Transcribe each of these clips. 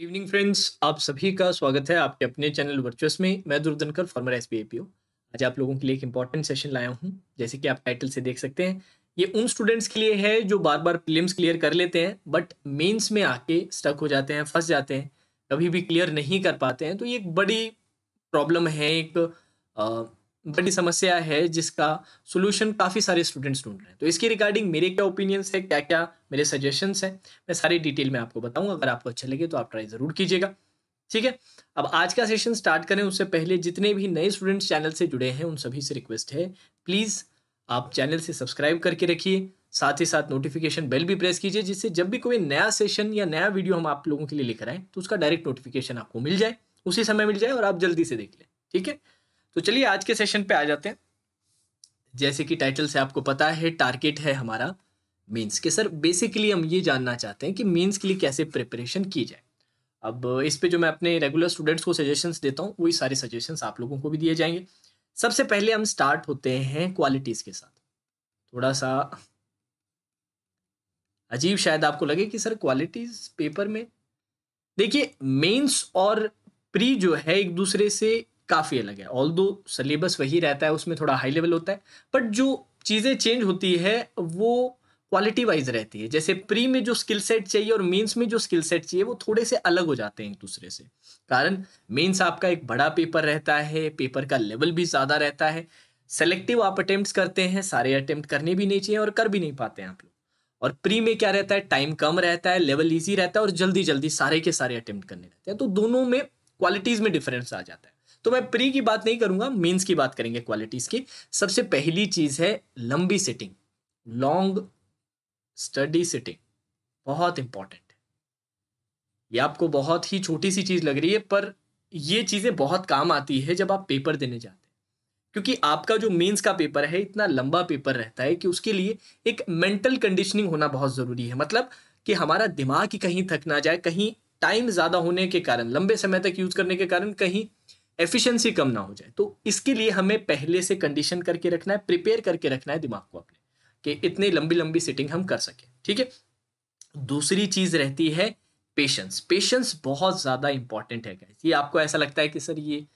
good evening friends आप सभी का स्वागत है आपके अपने चैनल वर्चुअस में मैं दुर्धनकर फॉर्मर एस बी आज आप लोगों के लिए एक इंपॉर्टेंट सेशन लाया हूँ जैसे कि आप टाइटल से देख सकते हैं ये उन स्टूडेंट्स के लिए है जो बार बार प्रीलिम्स क्लियर कर लेते हैं बट मेन्स में आके स्टक हो जाते हैं फंस जाते हैं कभी भी क्लियर नहीं कर पाते हैं तो ये एक बड़ी प्रॉब्लम है एक बड़ी समस्या है जिसका सोल्यूशन काफ़ी सारे स्टूडेंट्स ढूंढ रहे हैं तो इसकी रिगार्डिंग मेरे क्या ओपिनियंस है क्या क्या मेरे सजेशंस हैं मैं सारी डिटेल में आपको बताऊंगा अगर आपको अच्छा लगे तो आप ट्राई ज़रूर कीजिएगा ठीक है अब आज का सेशन स्टार्ट करें उससे पहले जितने भी नए स्टूडेंट्स चैनल से जुड़े हैं उन सभी से रिक्वेस्ट है प्लीज़ आप चैनल से सब्सक्राइब करके रखिए साथ ही साथ नोटिफिकेशन बेल भी प्रेस कीजिए जिससे जब भी कोई नया सेशन या नया वीडियो हम आप लोगों के लिए लेकर आए तो उसका डायरेक्ट नोटिफिकेशन आपको मिल जाए उसी समय मिल जाए और आप जल्दी से देख लें ठीक है तो चलिए आज के सेशन पे आ जाते हैं जैसे कि टाइटल से आपको पता है टारगेट है हमारा मीन्स के सर बेसिकली हम ये जानना चाहते हैं कि मीन्स के लिए कैसे प्रिपरेशन की जाए अब इस पे जो मैं अपने रेगुलर स्टूडेंट्स को सजेशंस देता हूँ वही सारे सजेशंस आप लोगों को भी दिए जाएंगे सबसे पहले हम स्टार्ट होते हैं क्वालिटीज़ के साथ थोड़ा सा अजीब शायद आपको लगे कि सर क्वालिटीज़ पेपर में देखिए मेंस और प्री जो है एक दूसरे से काफ़ी अलग है ऑल दो सलेबस वही रहता है उसमें थोड़ा हाई लेवल होता है बट जो चीज़ें चेंज होती है वो क्वालिटी वाइज रहती है जैसे प्री में जो स्किल सेट चाहिए और मेंस में जो स्किल सेट चाहिए वो थोड़े से अलग हो जाते हैं एक दूसरे से कारण मेंस आपका एक बड़ा पेपर रहता है पेपर का लेवल भी ज़्यादा रहता है सेलेक्टिव आप अटेम्प्ट करते हैं सारे अटेम्प्ट करने भी नहीं चाहिए और कर भी नहीं पाते हैं आप लोग और प्री में क्या रहता है टाइम कम रहता है लेवल ईजी रहता है और जल्दी जल्दी सारे के सारे अटेम्प्ट करने रहते हैं तो दोनों में क्वालिटीज़ में डिफरेंस आ जाता है तो मैं प्री की बात नहीं करूंगा मेंस की बात करेंगे क्वालिटीज की सबसे पहली चीज है लंबी सिटिंग लॉन्ग स्टडी सिटिंग बहुत इंपॉर्टेंट ये आपको बहुत ही छोटी सी चीज लग रही है पर ये चीजें बहुत काम आती है जब आप पेपर देने जाते हैं क्योंकि आपका जो मेंस का पेपर है इतना लंबा पेपर रहता है कि उसके लिए एक मेंटल कंडीशनिंग होना बहुत ज़रूरी है मतलब कि हमारा दिमाग ही कहीं थक ना जाए कहीं टाइम ज़्यादा होने के कारण लंबे समय तक यूज़ करने के कारण कहीं एफिशिएंसी कम ना हो जाए तो इसके लिए हमें पहले से कंडीशन करके रखना है प्रिपेयर करके रखना है दिमाग को अपने कि इतनी लंबी लंबी सिटिंग हम कर सकें ठीक है दूसरी चीज रहती है पेशेंस पेशेंस बहुत ज़्यादा इंपॉर्टेंट है ये आपको ऐसा लगता है कि सर ये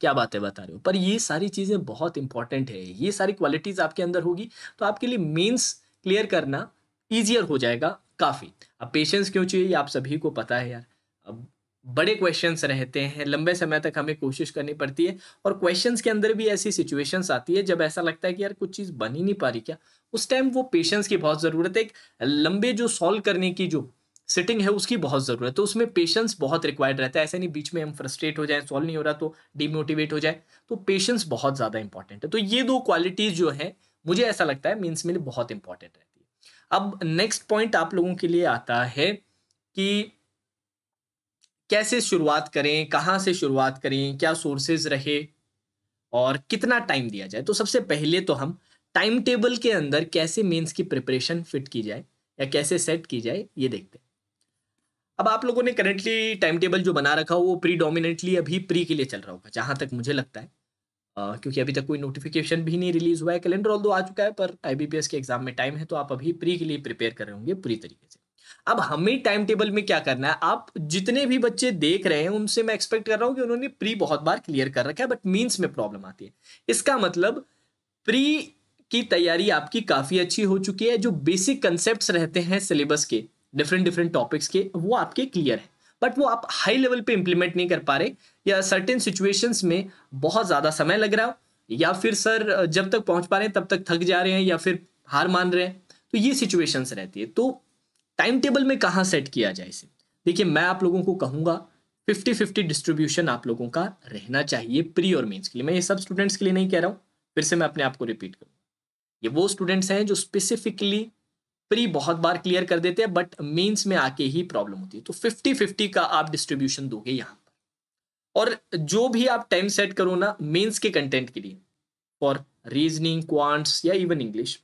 क्या बातें बता रहे हो पर ये सारी चीज़ें बहुत इंपॉर्टेंट है ये सारी क्वालिटीज़ आपके अंदर होगी तो आपके लिए मेंस क्लियर करना ईजियर हो जाएगा काफ़ी अब पेशेंस क्यों चाहिए ये आप सभी को पता है यार अब बड़े क्वेश्चंस रहते हैं लंबे समय तक हमें कोशिश करनी पड़ती है और क्वेश्चंस के अंदर भी ऐसी सिचुएशंस आती है जब ऐसा लगता है कि यार कुछ चीज़ बन ही नहीं पा रही क्या उस टाइम वो पेशेंस की बहुत ज़रूरत है एक लंबे जो सॉल्व करने की जो सिटिंग है उसकी बहुत ज़रूरत है तो उसमें पेशेंस बहुत रिक्वायर्ड रहता है ऐसा नहीं बीच में हम फ्रस्ट्रेट हो जाए सॉल्व नहीं हो रहा तो डिमोटिवेट हो जाए तो पेशेंस बहुत ज़्यादा इंपॉर्टेंट है तो ये दो क्वालिटीज़ जो है मुझे ऐसा लगता है मीन्स मेरे बहुत इंपॉर्टेंट रहती है अब नेक्स्ट पॉइंट आप लोगों के लिए आता है कि कैसे शुरुआत करें कहाँ से शुरुआत करें क्या सोर्सेज रहे और कितना टाइम दिया जाए तो सबसे पहले तो हम टाइम टेबल के अंदर कैसे मेंस की प्रिपरेशन फिट की जाए या कैसे सेट की जाए ये देखते हैं अब आप लोगों ने करेंटली टाइम टेबल जो बना रखा हो वो प्री डोमिनेटली अभी प्री के लिए चल रहा होगा जहाँ तक मुझे लगता है आ, क्योंकि अभी तक कोई नोटिफिकेशन भी नहीं रिलीज हुआ है कैलेंडर ऑल दो आ चुका है पर आई के एग्जाम में टाइम है तो आप अभी प्री के लिए प्रिपेयर कर रहे होंगे पूरी तरीके से अब हमें टाइम टेबल में क्या करना है आप जितने भी बच्चे देख रहे हैं उनसे मैं एक्सपेक्ट कर रहा हूँ कि उन्होंने प्री बहुत बार क्लियर कर रखा है बट मीन्स में प्रॉब्लम आती है इसका मतलब प्री की तैयारी आपकी काफ़ी अच्छी हो चुकी है जो बेसिक कंसेप्ट रहते हैं सिलेबस के डिफरेंट डिफरेंट टॉपिक्स के वो आपके क्लियर है बट वो आप हाई लेवल पे इम्प्लीमेंट नहीं कर पा रहे या सर्टेन सिचुएशंस में बहुत ज़्यादा समय लग रहा हो या फिर सर जब तक पहुंच पा रहे हैं तब तक थक जा रहे हैं या फिर हार मान रहे हैं तो ये सिचुएशंस रहती है तो टाइम टेबल में कहाँ सेट किया जाए इसे देखिए मैं आप लोगों को कहूँगा फिफ्टी फिफ्टी डिस्ट्रीब्यूशन आप लोगों का रहना चाहिए प्री और मेंस के लिए मैं ये सब स्टूडेंट्स के लिए नहीं कह रहा हूँ फिर से मैं अपने आप को रिपीट करूँ ये वो स्टूडेंट्स हैं जो स्पेसिफिकली प्री बहुत बार क्लियर कर देते हैं बट मेंस में आके ही प्रॉब्लम होती है तो फिफ्टी फिफ्टी का आप डिस्ट्रीब्यूशन दोगे यहाँ पर और जो भी आप टाइम सेट करो ना मेन्स के कंटेंट के लिए फॉर रीजनिंग क्वांट्स या इवन इंग्लिश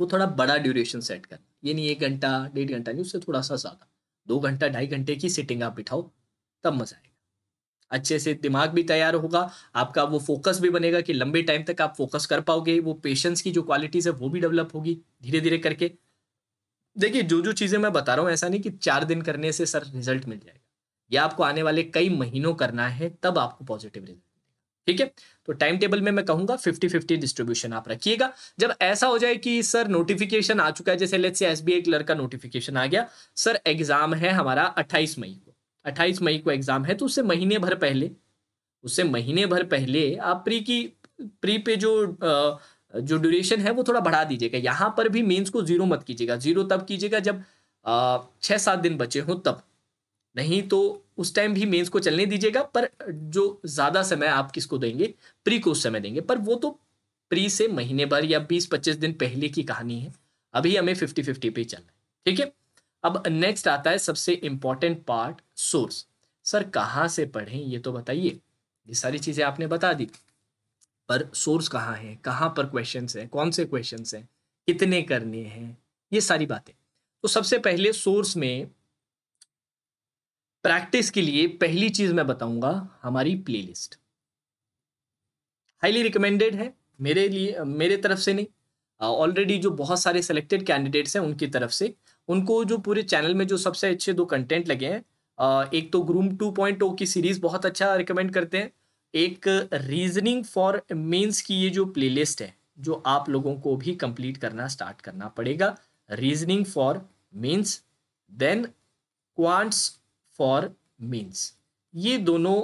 वो थोड़ा बड़ा ड्यूरेशन सेट करना ये नहीं एक घंटा डेढ़ घंटा नहीं उससे थोड़ा सा ज़्यादा दो घंटा ढाई घंटे की सिटिंग आप बिठाओ तब मज़ा आएगा अच्छे से दिमाग भी तैयार होगा आपका वो फोकस भी बनेगा कि लंबे टाइम तक आप फोकस कर पाओगे वो पेशेंस की जो क्वालिटीज़ है वो भी डेवलप होगी धीरे धीरे करके देखिए जो जो चीज़ें मैं बता रहा हूँ ऐसा नहीं कि चार दिन करने से सर रिजल्ट मिल जाएगा या आपको आने वाले कई महीनों करना है तब आपको पॉजिटिव रिजल्ट ठीक है तो टाइम टेबल में मैं कहूंगा 50 50 डिस्ट्रीब्यूशन आप रखिएगा जब ऐसा हो जाए कि सर नोटिफिकेशन आ चुका है जैसे लेट से एस बी क्लर्क का नोटिफिकेशन आ गया सर एग्जाम है हमारा 28 मई को 28 मई को एग्जाम है तो उससे महीने भर पहले उससे महीने भर पहले आप प्री की प्री पे जो जो ड्यूरेशन है वो थोड़ा बढ़ा दीजिएगा यहाँ पर भी मेंस को जीरो मत कीजिएगा जीरो तब कीजिएगा जब छह सात दिन बचे हों तब नहीं तो उस टाइम भी मेंस को चलने दीजिएगा पर जो ज़्यादा समय आप किसको देंगे प्री को उस समय देंगे पर वो तो प्री से महीने भर या बीस पच्चीस दिन पहले की कहानी है अभी हमें फिफ्टी फिफ्टी पे चलना है ठीक है अब नेक्स्ट आता है सबसे इंपॉर्टेंट पार्ट सोर्स सर कहाँ से पढ़ें ये तो बताइए ये सारी चीज़ें आपने बता दी पर सोर्स कहाँ है कहाँ पर क्वेश्चन हैं कौन से क्वेश्चन हैं कितने करने हैं ये सारी बातें तो सबसे पहले सोर्स में प्रैक्टिस के लिए पहली चीज मैं बताऊंगा हमारी प्लेलिस्ट हाईली रिकमेंडेड है मेरे लिए मेरे तरफ से नहीं ऑलरेडी uh, जो बहुत सारे सेलेक्टेड कैंडिडेट्स हैं उनकी तरफ से उनको जो पूरे चैनल में जो सबसे अच्छे दो कंटेंट लगे हैं एक तो ग्रूम टू पॉइंट टो की सीरीज बहुत अच्छा रिकमेंड करते हैं एक रीजनिंग फॉर मेंस की ये जो प्लेलिस्ट है जो आप लोगों को भी कंप्लीट करना स्टार्ट करना पड़ेगा reasoning for mains then quants for means ये दोनों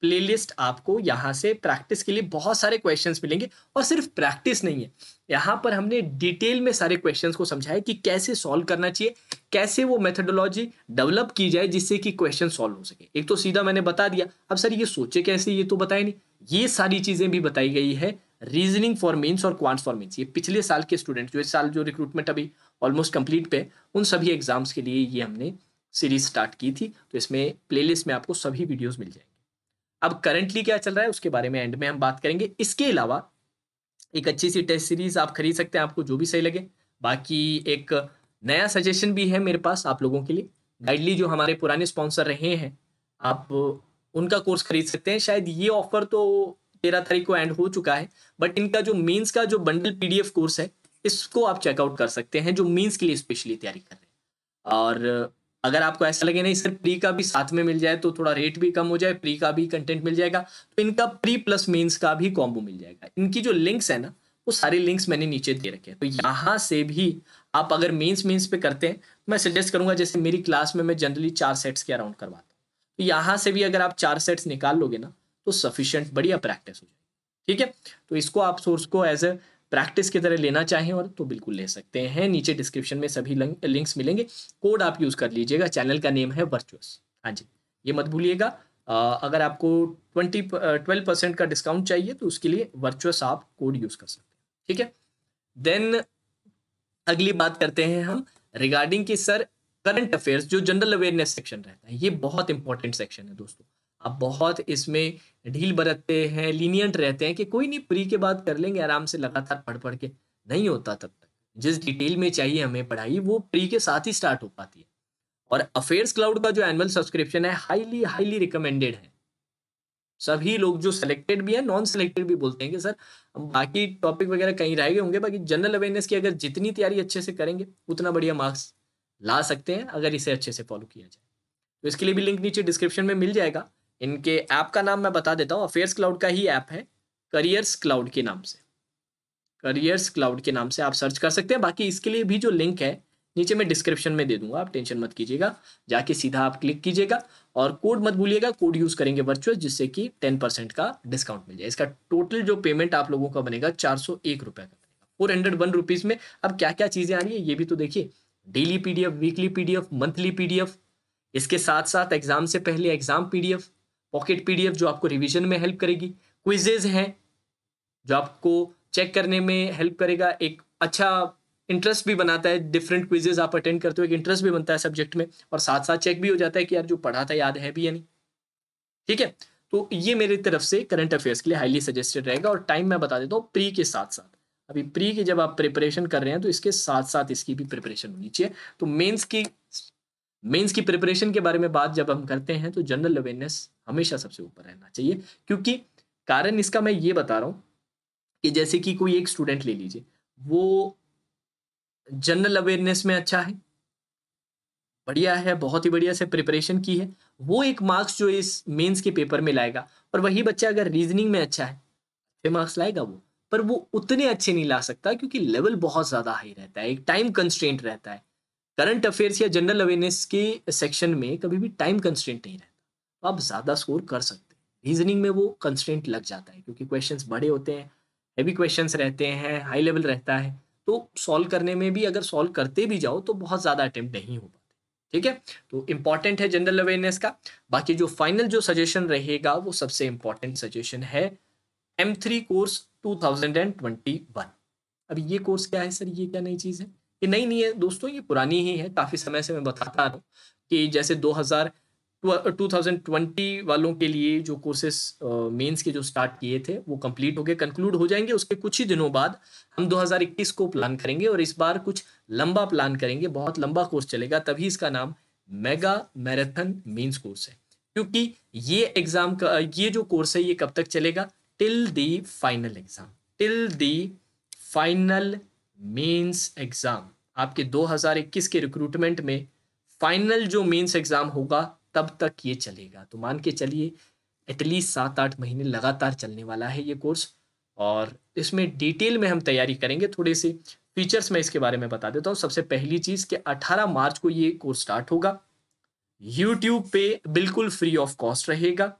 प्लेलिस्ट आपको यहाँ से प्रैक्टिस के लिए बहुत सारे क्वेश्चंस मिलेंगे और सिर्फ प्रैक्टिस नहीं है यहाँ पर हमने डिटेल में सारे क्वेश्चंस को समझाया कि कैसे सॉल्व करना चाहिए कैसे वो मेथडोलॉजी डेवलप की जाए जिससे कि क्वेश्चन सॉल्व हो सके एक तो सीधा मैंने बता दिया अब सर ये सोचे कैसे ये तो बताए नहीं ये सारी चीज़ें भी बताई गई है रीजनिंग फॉर मीन्स और क्वांट्स फॉर मीन्स ये पिछले साल के स्टूडेंट जो इस साल जो रिक्रूटमेंट अभी ऑलमोस्ट कंप्लीट पे उन सभी एग्जाम्स के लिए ये हमने सीरीज स्टार्ट की थी तो इसमें प्लेलिस्ट में आपको सभी वीडियोस मिल जाएंगे अब करंटली क्या चल रहा है उसके बारे में एंड में हम बात करेंगे इसके अलावा एक अच्छी सी टेस्ट सीरीज आप खरीद सकते हैं आपको जो भी सही लगे बाकी एक नया सजेशन भी है मेरे पास आप लोगों के लिए गाइडली जो हमारे पुराने स्पॉन्सर रहे हैं आप उनका कोर्स खरीद सकते हैं शायद ये ऑफर तो तेरह तारीख को एंड हो चुका है बट इनका जो मीन्स का जो बंडल पी कोर्स है इसको आप चेकआउट कर सकते हैं जो मीन्स के लिए स्पेशली तैयारी कर रहे हैं और अगर आपको ऐसा लगे नहीं सर प्री का भी साथ में मिल जाए तो थोड़ा रेट भी कम हो जाए प्री का भी कंटेंट मिल जाएगा तो इनका प्री प्लस मेंस का भी कॉम्बो मिल जाएगा इनकी जो लिंक्स है ना वो सारे लिंक्स मैंने नीचे दे रखे हैं तो यहाँ से भी आप अगर मेंस मेंस पे करते हैं तो मैं सजेस्ट करूंगा जैसे मेरी क्लास में मैं जनरली चार सेट्स के अराउंड करवाता हूँ तो यहाँ से भी अगर आप चार सेट्स निकाल लोगे ना तो सफिशियंट बढ़िया प्रैक्टिस हो जाएगी ठीक है तो इसको आप सोर्स को एज ए प्रैक्टिस की तरह लेना चाहें और तो बिल्कुल ले सकते हैं नीचे डिस्क्रिप्शन में सभी लिंक्स मिलेंगे कोड आप यूज़ कर लीजिएगा चैनल का नेम है वर्चुअस हाँ जी ये मत भूलिएगा अगर आपको ट्वेंटी ट्वेल्व परसेंट का डिस्काउंट चाहिए तो उसके लिए वर्चुअस आप कोड यूज़ कर सकते हैं ठीक है देन अगली बात करते हैं हम रिगार्डिंग की सर करंट अफेयर्स जो जनरल अवेयरनेस सेक्शन रहता है ये बहुत इंपॉर्टेंट सेक्शन है दोस्तों आप बहुत इसमें ढील बरतते हैं लीनियंट रहते हैं कि कोई नहीं प्री के बाद कर लेंगे आराम से लगातार पढ़ पढ़ के नहीं होता तब तक जिस डिटेल में चाहिए हमें पढ़ाई वो प्री के साथ ही स्टार्ट हो पाती है और अफेयर्स क्लाउड का जो एनुअल सब्सक्रिप्शन है हाईली हाईली रिकमेंडेड है सभी लोग जो सिलेक्टेड भी है नॉन सिलेक्टेड भी बोलते हैं कि सर बाकी टॉपिक वगैरह कहीं रह गए होंगे बाकी जनरल अवेयरनेस की अगर जितनी तैयारी अच्छे से करेंगे उतना बढ़िया मार्क्स ला सकते हैं अगर इसे अच्छे से फॉलो किया जाए तो इसके लिए भी लिंक नीचे डिस्क्रिप्शन में मिल जाएगा इनके ऐप का नाम मैं बता देता हूँ अफेयर्स क्लाउड का ही ऐप है करियर्स क्लाउड के नाम से करियर्स क्लाउड के नाम से आप सर्च कर सकते हैं बाकी इसके लिए भी जो लिंक है नीचे मैं डिस्क्रिप्शन में दे दूंगा आप टेंशन मत कीजिएगा जाके सीधा आप क्लिक कीजिएगा और कोड मत भूलिएगा कोड यूज़ करेंगे वर्चुअल जिससे कि टेन परसेंट का डिस्काउंट मिल जाए इसका टोटल जो पेमेंट आप लोगों का बनेगा चार सौ एक रुपये का बनेगा फोर हंड्रेड वन रुपीज़ में अब क्या क्या चीज़ें आ रही है ये भी तो देखिए daily PDF weekly PDF monthly PDF इसके साथ साथ एग्जाम से पहले एग्जाम पीडीएफ पॉकेट पीडीएफ जो आपको रिवीजन में हेल्प करेगी क्विजेज हैं जो आपको चेक करने में हेल्प करेगा एक अच्छा इंटरेस्ट भी बनाता है डिफरेंट क्विजेज आप अटेंड करते हो एक इंटरेस्ट भी बनता है सब्जेक्ट में और साथ साथ चेक भी हो जाता है कि यार जो पढ़ा था याद है भी या नहीं ठीक है तो ये मेरी तरफ से करंट अफेयर्स के लिए हाईली सजेस्टेड रहेगा और टाइम मैं बता देता हूँ प्री के साथ साथ अभी प्री की जब आप प्रिपरेशन कर रहे हैं तो इसके साथ साथ इसकी भी प्रिपरेशन होनी चाहिए तो मेंस की मेंस की प्रिपरेशन के बारे में बात जब हम करते हैं तो जनरल अवेयरनेस हमेशा सबसे ऊपर रहना चाहिए क्योंकि कारण इसका मैं ये बता रहा हूँ कि जैसे कि कोई एक स्टूडेंट ले लीजिए वो जनरल अवेयरनेस में अच्छा है बढ़िया है बहुत ही बढ़िया से प्रिपरेशन की है वो एक मार्क्स जो इस मेंस के पेपर में लाएगा और वही बच्चा अगर रीजनिंग में अच्छा है अच्छे मार्क्स लाएगा वो पर वो उतने अच्छे नहीं ला सकता क्योंकि लेवल बहुत ज़्यादा हाई रहता है एक टाइम कंस्टेंट रहता है करंट अफेयर्स या जनरल अवेयरनेस के सेक्शन में कभी भी टाइम कंस्टेंट नहीं रहता तो आप ज़्यादा स्कोर कर सकते हैं रीजनिंग में वो कंस्टेंट लग जाता है क्योंकि क्वेश्चन बड़े होते हैं हैवी क्वेश्चन रहते हैं हाई लेवल रहता है तो सॉल्व करने में भी अगर सॉल्व करते भी जाओ तो बहुत ज़्यादा अटेम्प्ट नहीं हो पाते ठीक है तो इम्पॉर्टेंट है जनरल अवेयरनेस का बाकी जो फाइनल जो सजेशन रहेगा वो सबसे इम्पॉर्टेंट सजेशन है M three course two thousand and twenty one अब ये कोर्स क्या है सर ये क्या नई चीज़ है ये नई नहीं है दोस्तों ये पुरानी ही है काफ़ी समय से मैं बताता रहा हूँ कि जैसे दो हज़ार 2020 uh, वालों के लिए जो कोर्सेस मेंस uh, के जो स्टार्ट किए थे वो कंप्लीट हो गए कंक्लूड हो जाएंगे उसके कुछ ही दिनों बाद हम 2021 को प्लान करेंगे और इस बार कुछ लंबा प्लान करेंगे बहुत लंबा कोर्स चलेगा तभी इसका नाम मेगा मैराथन मेंस कोर्स है क्योंकि ये एग्जाम का ये जो कोर्स है ये कब तक चलेगा till the final exam till the final mains exam आपके 2021 के रिक्रूटमेंट में फाइनल जो मेंस एग्जाम होगा तब तक ये चलेगा तो मान के चलिए एटलीस्ट सात आठ महीने लगातार चलने वाला है ये कोर्स और इसमें डिटेल में हम तैयारी करेंगे थोड़े से फीचर्स में इसके बारे में बता देता हूँ सबसे पहली चीज़ कि 18 मार्च को ये कोर्स स्टार्ट होगा यूट्यूब पे बिल्कुल फ्री ऑफ कॉस्ट रहेगा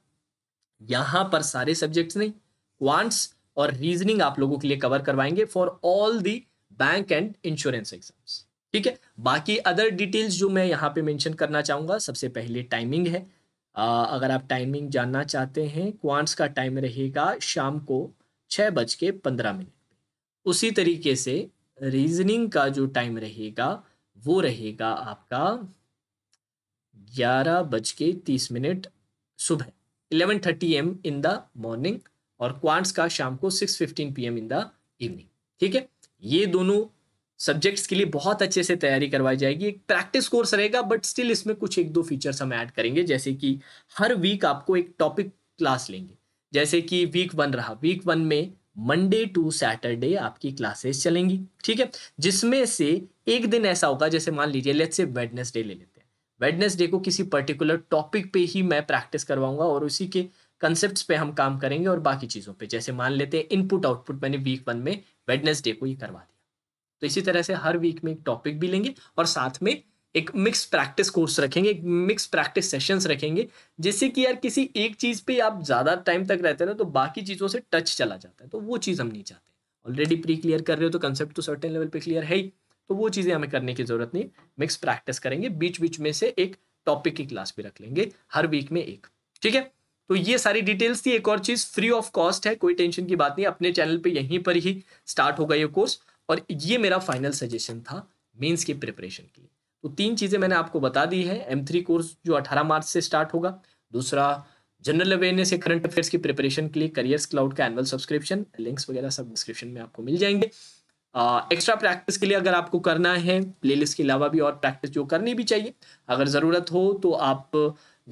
यहाँ पर सारे सब्जेक्ट्स नहीं क्वांट्स और रीजनिंग आप लोगों के लिए कवर करवाएंगे for all the bank and insurance exams ठीक है बाकी अदर डिटेल्स जो मैं यहाँ पे मेंशन करना चाहूँगा सबसे पहले टाइमिंग है आ, अगर आप टाइमिंग जानना चाहते हैं क्वांट्स का टाइम रहेगा शाम को छः बज के पंद्रह मिनट उसी तरीके से रीजनिंग का जो टाइम रहेगा वो रहेगा आपका ग्यारह बज के तीस मिनट सुबह eleven thirty AM in the morning और क्वांट्स का शाम को six fifteen P M in the evening ठीक है ये दोनों सब्जेक्ट्स के लिए बहुत अच्छे से तैयारी करवाई जाएगी एक प्रैक्टिस कोर्स रहेगा बट स्टिल इसमें कुछ एक दो फीचर्स हम ऐड करेंगे जैसे कि हर वीक आपको एक टॉपिक क्लास लेंगे जैसे कि वीक वन रहा वीक वन में मंडे टू सैटरडे आपकी क्लासेस चलेंगी ठीक है जिसमें से एक दिन ऐसा होगा जैसे मान लीजिए लेट्स से वेडनेसडे ले लेते हैं वेडनेसडे को किसी पर्टिकुलर टॉपिक पे ही मैं प्रैक्टिस करवाऊंगा और उसी के कंसेप्ट पे हम काम करेंगे और बाकी चीज़ों पे जैसे मान लेते हैं इनपुट आउटपुट मैंने वीक वन में वेडनेसडे को ही करवा दिया तो इसी तरह से हर वीक में एक टॉपिक भी लेंगे और साथ में एक मिक्स प्रैक्टिस कोर्स रखेंगे एक मिक्स प्रैक्टिस सेशंस रखेंगे जिससे कि यार किसी एक चीज़ पे आप ज़्यादा टाइम तक रहते ना तो बाकी चीज़ों से टच चला जाता है तो वो चीज़ हम नहीं चाहते ऑलरेडी प्री क्लियर कर रहे हो तो कंसेप्ट तो सर्टेन लेवल पे क्लियर है ही तो वो चीज़ें हमें करने की ज़रूरत नहीं मिक्स प्रैक्टिस करेंगे बीच बीच में से एक टॉपिक की क्लास भी रख लेंगे हर वीक में एक ठीक है तो ये सारी डिटेल्स थी एक और चीज़ फ्री ऑफ कॉस्ट है कोई टेंशन की बात नहीं अपने चैनल पर यहीं पर ही स्टार्ट होगा ये कोर्स और ये मेरा फाइनल सजेशन था मेंस के प्रिपरेशन के लिए तो तीन चीज़ें मैंने आपको बता दी है एम थ्री कोर्स जो अठारह मार्च से स्टार्ट होगा दूसरा जनरल अवेयरनेस या करंट अफेयर्स की प्रिपरेशन के लिए करियर्स क्लाउड का एनुअल सब्सक्रिप्शन लिंक्स वगैरह सब डिस्क्रिप्शन में आपको मिल जाएंगे एक्स्ट्रा प्रैक्टिस के लिए अगर आपको करना है प्लेलिस्ट के अलावा भी और प्रैक्टिस जो करनी भी चाहिए अगर ज़रूरत हो तो आप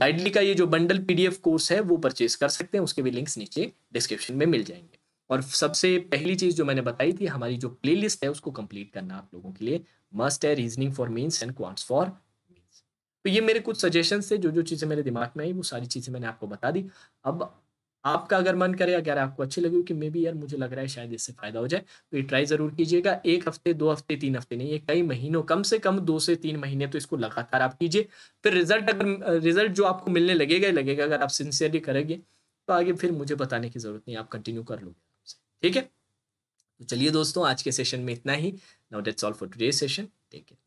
गाइडली का ये जो बंडल पीडीएफ कोर्स है वो परचेज कर सकते हैं उसके भी लिंक्स नीचे डिस्क्रिप्शन में मिल जाएंगे और सबसे पहली चीज जो मैंने बताई थी हमारी जो प्लेलिस्ट है उसको कंप्लीट करना आप लोगों के लिए मस्ट है reasoning for mains and quants for mains तो ये मेरे कुछ सजेशन थे जो जो चीज़ें मेरे दिमाग में आई वो सारी चीज़ें मैंने आपको बता दी अब आपका अगर मन करे अगर आपको अच्छी लगी कि मे बी यार मुझे लग रहा है शायद इससे फायदा हो जाए तो ये ट्राई जरूर कीजिएगा एक हफ्ते दो हफ्ते तीन हफ्ते नहीं ये कई महीनों कम से कम दो से तीन महीने तो इसको लगातार आप कीजिए फिर रिजल्ट अगर रिजल्ट जो आपको मिलने लगेगा ही लगेगा अगर आप सिंसियरली करेंगे तो आगे फिर मुझे बताने की जरूरत नहीं आप कंटिन्यू कर लोगे ठीक है तो चलिए दोस्तों आज के सेशन में इतना ही now that's all for today session take care